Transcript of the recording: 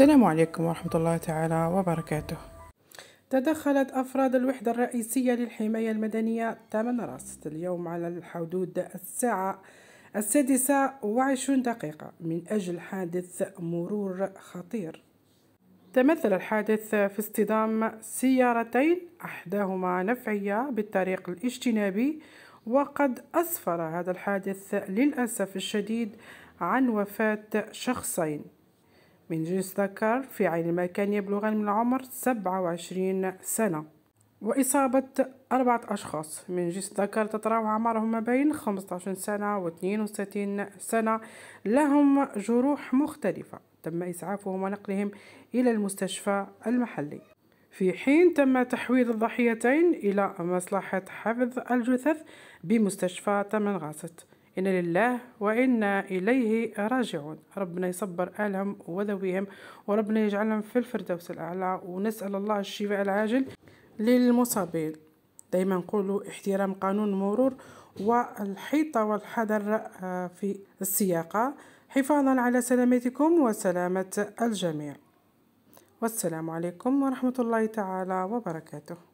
السلام عليكم ورحمة الله تعالى وبركاته تدخلت أفراد الوحدة الرئيسية للحماية المدنية تمن راست اليوم على الحدود الساعة السادسة وعشرون دقيقة من أجل حادث مرور خطير تمثل الحادث في اصطدام سيارتين أحداهما نفعية بالطريق الاجتنابي وقد أسفر هذا الحادث للأسف الشديد عن وفاة شخصين من جنس ذكر في عين ما كان من العمر 27 سنة وإصابة أربعة أشخاص من جنس ذكر تتراوح أعمارهم بين 15 سنة و 62 سنة لهم جروح مختلفة تم إسعافهم ونقلهم إلى المستشفى المحلي في حين تم تحويل الضحيتين إلى مصلحة حفظ الجثث بمستشفى تمنغاست إن لله وإنا إليه راجعون ربنا يصبر آلهم وذويهم وربنا يجعلهم في الفردوس الأعلى ونسأل الله الشفاء العاجل للمصابين دايما نقولوا احترام قانون المرور والحيطة والحذر آه، في السياقة حفاظا على سلامتكم وسلامة الجميع والسلام عليكم ورحمة الله تعالى وبركاته